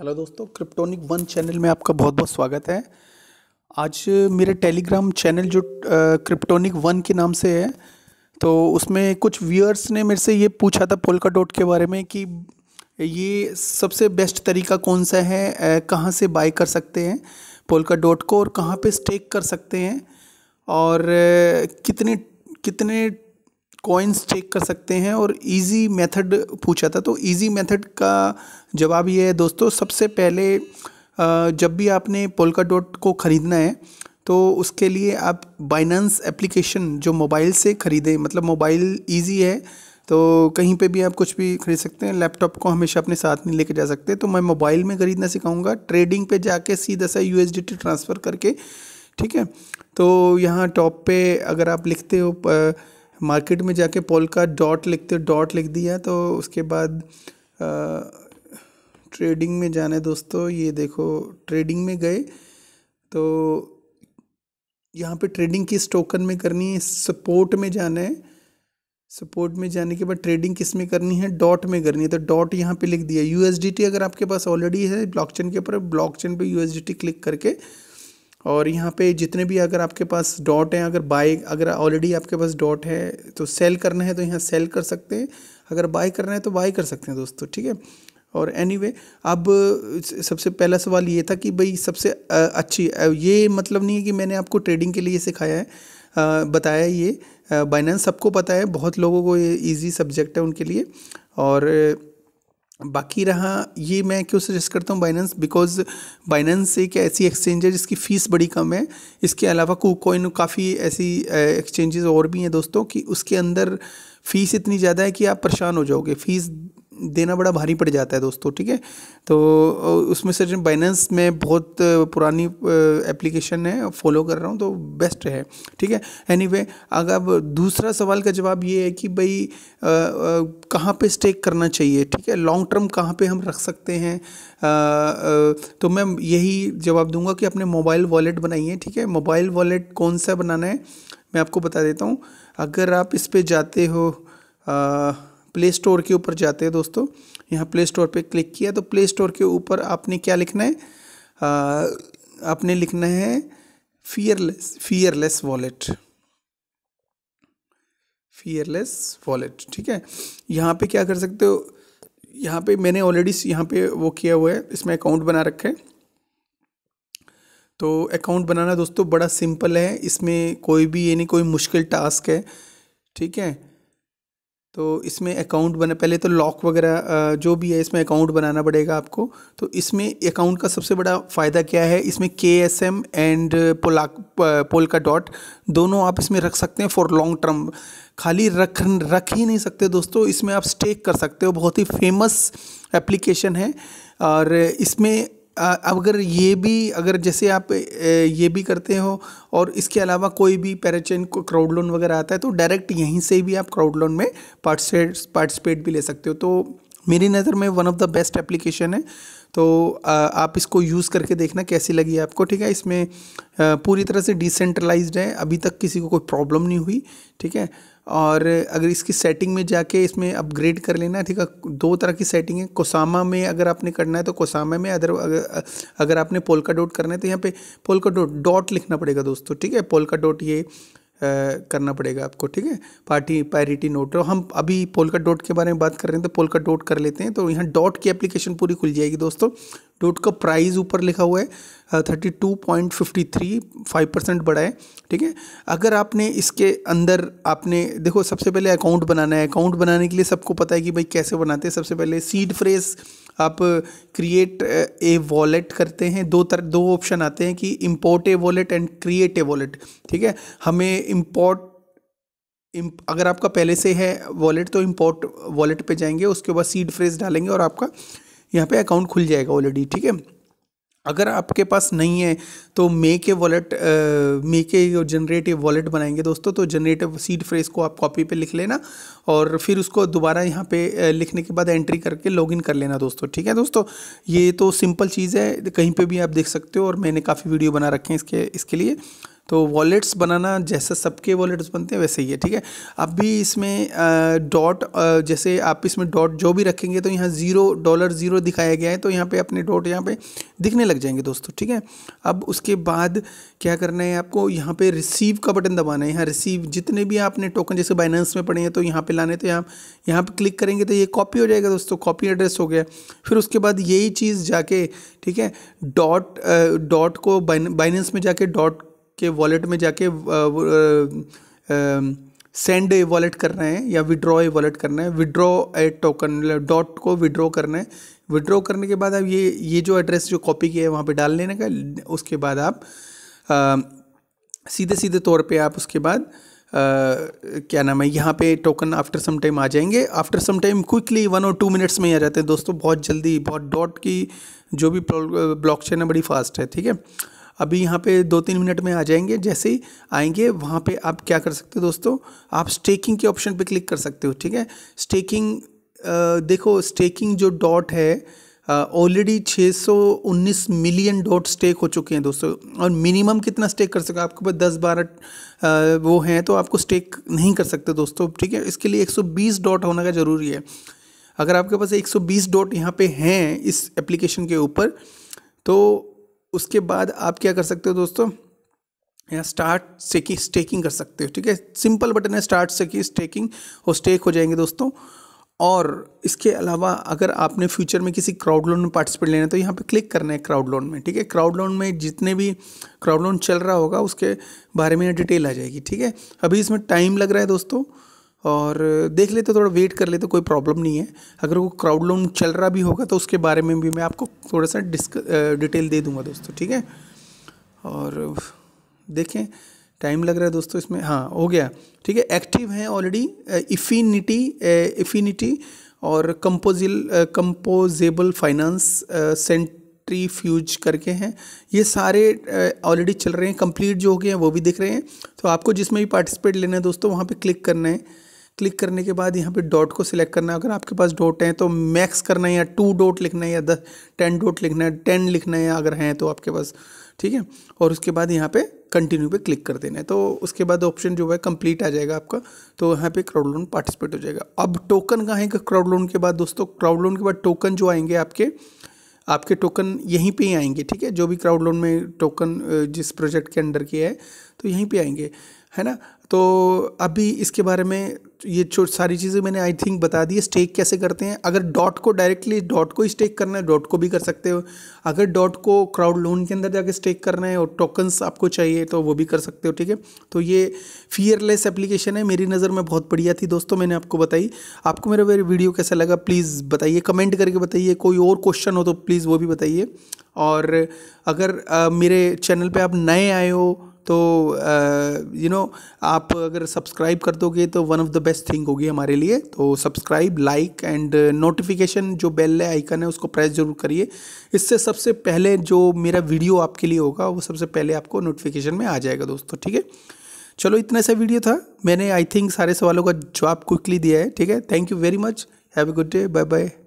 hello दोस्तों kryptonic one channel में आपका बहुत बहुत स्वागत है आज मेरे टेलीग्राम चैनल जो क्रिप्टोनिक वन के नाम से है तो उसमें कुछ व्यूअर्स ने मेरे से ये पूछा था पोलका डॉट के बारे में कि ये सबसे बेस्ट तरीका कौन सा है कहाँ से बाय कर सकते हैं पोलका डॉट को और कहाँ पे स्टेक कर सकते हैं और कितने कितने कॉइन्स चेक कर सकते हैं और इजी मेथड पूछा था तो इजी मेथड का जवाब ये है दोस्तों सबसे पहले जब भी आपने पोलका डॉट को ख़रीदना है तो उसके लिए आप बाइनेंस एप्लीकेशन जो मोबाइल से ख़रीदें मतलब मोबाइल ईजी है तो कहीं पे भी आप कुछ भी खरीद सकते हैं लैपटॉप को हमेशा अपने साथ नहीं लेके जा सकते तो मैं मोबाइल में ख़रीदना सिखाऊंगा ट्रेडिंग पे जाके सीधा सा यू ट्रांसफ़र करके ठीक है तो यहाँ टॉप पे अगर आप लिखते हो मार्केट में जाके पोल का डॉट लिखते डॉट लिख दिया तो उसके बाद आ, ट्रेडिंग में जाना है दोस्तों ये देखो ट्रेडिंग में गए तो यहाँ पे ट्रेडिंग किस टोकन में करनी है सपोर्ट में जाना है सपोर्ट में जाने के बाद ट्रेडिंग किस में करनी है डॉट में करनी है तो डॉट यहाँ पे लिख दिया यूएसडीटी अगर आपके पास ऑलरेडी है ब्लॉकचेन के ऊपर ब्लॉकचेन पे यूएसडीटी क्लिक करके और यहाँ पे जितने भी अगर आपके पास डॉट हैं अगर बाय अगर ऑलरेडी आपके पास डॉट है तो सेल करना है तो यहाँ सेल कर सकते हैं अगर बाय करना है तो बाय कर सकते हैं दोस्तों ठीक है और एनी anyway, अब सबसे पहला सवाल ये था कि भाई सबसे अच्छी ये मतलब नहीं है कि मैंने आपको ट्रेडिंग के लिए सिखाया है बताया ये बाइनेंस सबको पता है बहुत लोगों को ये ईजी सब्जेक्ट है उनके लिए और बाकी रहा ये मैं क्यों सजेस्ट करता हूँ बाइनेंस बिकॉज बाइनेंस एक ऐसी एक्सचेंज है जिसकी फ़ीस बड़ी कम है इसके अलावा कोकोइन काफ़ी ऐसी एक्सचेंजेस और भी हैं दोस्तों कि उसके अंदर फ़ीस इतनी ज़्यादा है कि आप परेशान हो जाओगे फ़ीस देना बड़ा भारी पड़ जाता है दोस्तों ठीक है तो उसमें से बाइनेंस में बहुत पुरानी एप्लीकेशन है फॉलो कर रहा हूँ तो बेस्ट है ठीक है एनी अगर अब दूसरा सवाल का जवाब ये है कि भाई कहाँ पे स्टेक करना चाहिए ठीक है लॉन्ग टर्म कहाँ पे हम रख सकते हैं आ, आ, तो मैं यही जवाब दूंगा कि अपने मोबाइल वॉलेट बनाइए ठीक है मोबाइल वॉलेट कौन सा बनाना है मैं आपको बता देता हूँ अगर आप इस पर जाते हो आ, प्ले स्टोर के ऊपर जाते हैं दोस्तों यहाँ प्ले स्टोर पे क्लिक किया तो प्ले स्टोर के ऊपर आपने क्या लिखना है आ, आपने लिखना है fearless fearless wallet fearless wallet ठीक है यहाँ पे क्या कर सकते हो यहाँ पे मैंने ऑलरेडी यहाँ पे वो किया हुआ है इसमें अकाउंट बना रखा है तो अकाउंट बनाना दोस्तों बड़ा सिंपल है इसमें कोई भी ये नहीं कोई मुश्किल टास्क है ठीक है तो इसमें अकाउंट बना पहले तो लॉक वगैरह जो भी है इसमें अकाउंट बनाना पड़ेगा आपको तो इसमें अकाउंट का सबसे बड़ा फ़ायदा क्या है इसमें के एस एम एंड पोला पोलका डॉट दोनों आप इसमें रख सकते हैं फॉर लॉन्ग टर्म खाली रख रख ही नहीं सकते दोस्तों इसमें आप स्टेक कर सकते हो बहुत ही फेमस एप्लीकेशन है और इसमें अगर ये भी अगर जैसे आप ये भी करते हो और इसके अलावा कोई भी पैराचेन को क्राउड लोन वगैरह आता है तो डायरेक्ट यहीं से भी आप क्राउड लोन में पार्टिसिपेट पार्टिसिपेट भी ले सकते हो तो मेरी नज़र में one of the best application है तो आप इसको यूज़ करके देखना कैसी लगी आपको ठीक है इसमें पूरी तरह से डिसेंट्रलाइज है अभी तक किसी को कोई प्रॉब्लम नहीं हुई ठीक है और अगर इसकी सेटिंग में जाके इसमें अपग्रेड कर लेना ठीक है दो तरह की सेटिंग है कोसामा में अगर आपने करना है तो कोसामा में अदर अगर, अगर आपने पोलका डॉट करना है तो यहाँ पे पोलका डॉट डॉट लिखना पड़ेगा दोस्तों ठीक है पोलका डॉट ये करना पड़ेगा आपको ठीक है पार्टी पायरिटी नोट और हम अभी पोलका डॉट के बारे में बात कर रहे हैं तो पोलका डॉट कर लेते हैं तो यहाँ डॉट की एप्लीकेशन पूरी खुल जाएगी दोस्तों डॉट का प्राइस ऊपर लिखा हुआ है thirty two point fifty three five percent बढ़ा है ठीक है अगर आपने इसके अंदर आपने देखो सबसे पहले अकाउंट बनाना है अकाउंट बनाने के लिए सबको पता है कि भाई कैसे बनाते हैं सबसे पहले सीड फ्रेस आप क्रिएट ए वॉलेट करते हैं दो तरह दो ऑप्शन आते हैं कि import a wallet and create a wallet ठीक है हमें इम्पोर्ट अगर आपका पहले से है वॉलेट तो इम्पोर्ट वॉलेट पे जाएंगे उसके बाद सीड फ्रेज डालेंगे और आपका यहाँ पे अकाउंट खुल जाएगा ऑलरेडी ठीक है अगर आपके पास नहीं है तो मे के वॉलेट मे के जनरेटिव वॉलेट बनाएंगे दोस्तों तो जनरेटिव सीड फ्रेज को आप कॉपी पे लिख लेना और फिर उसको दोबारा यहाँ पे लिखने के बाद एंट्री करके लॉगिन कर लेना दोस्तों ठीक है दोस्तों ये तो सिंपल चीज़ है कहीं पे भी आप देख सकते हो और मैंने काफ़ी वीडियो बना रखे हैं इसके इसके लिए तो वॉलेट्स बनाना जैसा सबके वॉलेट्स बनते हैं वैसे ही है ठीक है अब भी इसमें डॉट जैसे आप इसमें डॉट जो भी रखेंगे तो यहाँ ज़ीरो डॉलर ज़ीरो दिखाया गया है तो यहाँ पे अपने डॉट यहाँ पे दिखने लग जाएंगे दोस्तों ठीक है अब उसके बाद क्या करना है आपको यहाँ पर रिसीव का बटन दबाना है यहाँ रिसीव जितने भी आपने टोकन जैसे बाइनेंस में पड़े हैं तो यहाँ पर लाने तो यहाँ यहाँ पर क्लिक करेंगे तो ये कॉपी हो जाएगा दोस्तों कॉपी एड्रेस हो गया फिर उसके बाद यही चीज़ जाके ठीक है डॉट डॉट को बाइनेंस में जाके डॉट के वॉलेट में जाके सेंड ए वॉलेट करना है या विड्रॉ ए वॉलेट करना है विड्रॉ ए टोकन डॉट को विड्रॉ करना है विड्रॉ करने के बाद आप ये ये जो एड्रेस जो कॉपी किया है वहाँ पे डाल लेने का उसके बाद आप आ, सीधे सीधे तौर पे आप उसके बाद आ, क्या नाम है यहाँ पे टोकन आफ्टर सम टाइम आ जाएंगे after some time quickly one और टू मिनट्स में ही आ जाते हैं दोस्तों बहुत जल्दी बहुत डॉट की जो भी ब्लॉकचेन है बड़ी फास्ट है ठीक है अभी यहाँ पे दो तीन मिनट में आ जाएंगे जैसे ही आएंगे वहाँ पे आप क्या कर सकते हो दोस्तों आप स्टेकिंग के ऑप्शन पे क्लिक कर सकते हो ठीक है स्टेकिंग देखो स्टेकिंग जो डॉट है already uh, 619 million DOT stake हो चुके हैं दोस्तों और मिनिमम कितना स्टेक कर सकते आपके पास दस बारह वो हैं तो आपको स्टेक नहीं कर सकते दोस्तों ठीक है इसके लिए 120 डॉट होना का ज़रूरी है अगर आपके पास 120 डॉट यहाँ पे हैं इस एप्लीकेशन के ऊपर तो उसके बाद आप क्या कर सकते हो दोस्तों यहाँ स्टार्ट स्टेकिंग स्टेकिंग कर सकते हो ठीक है सिंपल बटन है स्टार्ट से की स्टेकिंग और स्टेक हो जाएंगे दोस्तों और इसके अलावा अगर आपने फ्यूचर में किसी क्राउड लोन में पार्टिसिपेट लेना है तो यहाँ पे क्लिक करना है क्राउड लोन में ठीक है क्राउड लोन में जितने भी क्राउड लोन चल रहा होगा उसके बारे में डिटेल आ जाएगी ठीक है अभी इसमें टाइम लग रहा है दोस्तों और देख लेते तो थोड़ा वेट कर लेते तो कोई प्रॉब्लम नहीं है अगर वो क्राउड लोन चल रहा भी होगा तो उसके बारे में भी मैं आपको थोड़ा सा डिस्क डिटेल दे दूँगा दोस्तों ठीक है और देखें टाइम लग रहा है दोस्तों इसमें हाँ हो गया ठीक है एक्टिव हैं ऑलरेडी इफिनिटी इफिनिटी और कंपोजिल कंपोजेबल फाइनेंस फ्यूज करके हैं ये सारे ऑलरेडी चल रहे हैं कंप्लीट जो हो गए हैं वो भी दिख रहे हैं तो आपको जिसमें भी पार्टिसिपेट लेना है दोस्तों वहाँ पे क्लिक करना है क्लिक करने के बाद यहाँ पे डॉट को सिलेक्ट करना है अगर आपके पास डॉट हैं तो मैक्स करना है या टू डॉट लिखना है या दस टेन डॉट लिखना है टेन लिखना है अगर हैं तो आपके पास ठीक है और उसके बाद यहाँ पे कंटिन्यू पे क्लिक कर देना है तो उसके बाद ऑप्शन जो है कंप्लीट आ जाएगा आपका तो यहाँ पे क्राउड लोन पार्टिसिपेट हो जाएगा अब टोकन कहाँ है क्राउड लोन के बाद दोस्तों क्राउड लोन के बाद टोकन जो आएंगे आपके आपके टोकन यहीं पे ही आएंगे ठीक है जो भी क्राउड लोन में टोकन जिस प्रोजेक्ट के अंडर के है तो यहीं पे आएंगे है ना तो अभी इसके बारे में ये छोटी सारी चीज़ें मैंने आई थिंक बता दी है स्टेक कैसे करते हैं अगर डॉट को डायरेक्टली डॉट को ही स्टेक करना है डॉट को भी कर सकते हो अगर डॉट को क्राउड लोन के अंदर जाके स्टेक करना है और टोकन्स आपको चाहिए तो वो भी कर सकते हो ठीक है तो ये फियरलेस एप्लीकेशन है मेरी नज़र में बहुत बढ़िया थी दोस्तों मैंने आपको बताई आपको मेरा मेरे वीडियो कैसा लगा प्लीज़ बताइए कमेंट करके बताइए कोई और क्वेश्चन हो तो प्लीज़ वो भी बताइए और अगर आ, मेरे चैनल पर आप नए आए हो तो यू नो आप अगर सब्सक्राइब कर दोगे तो one of the best thing होगी हमारे लिए तो सब्सक्राइब लाइक एंड नोटिफिकेशन जो बेल है आइकन है उसको प्रेस जरूर करिए इससे सबसे पहले जो मेरा वीडियो आपके लिए होगा वो सबसे पहले आपको नोटिफिकेशन में आ जाएगा दोस्तों ठीक है चलो इतना सा वीडियो था मैंने आई थिंक सारे सवालों का जवाब क्विकली दिया है ठीक है thank you very much have a good day bye bye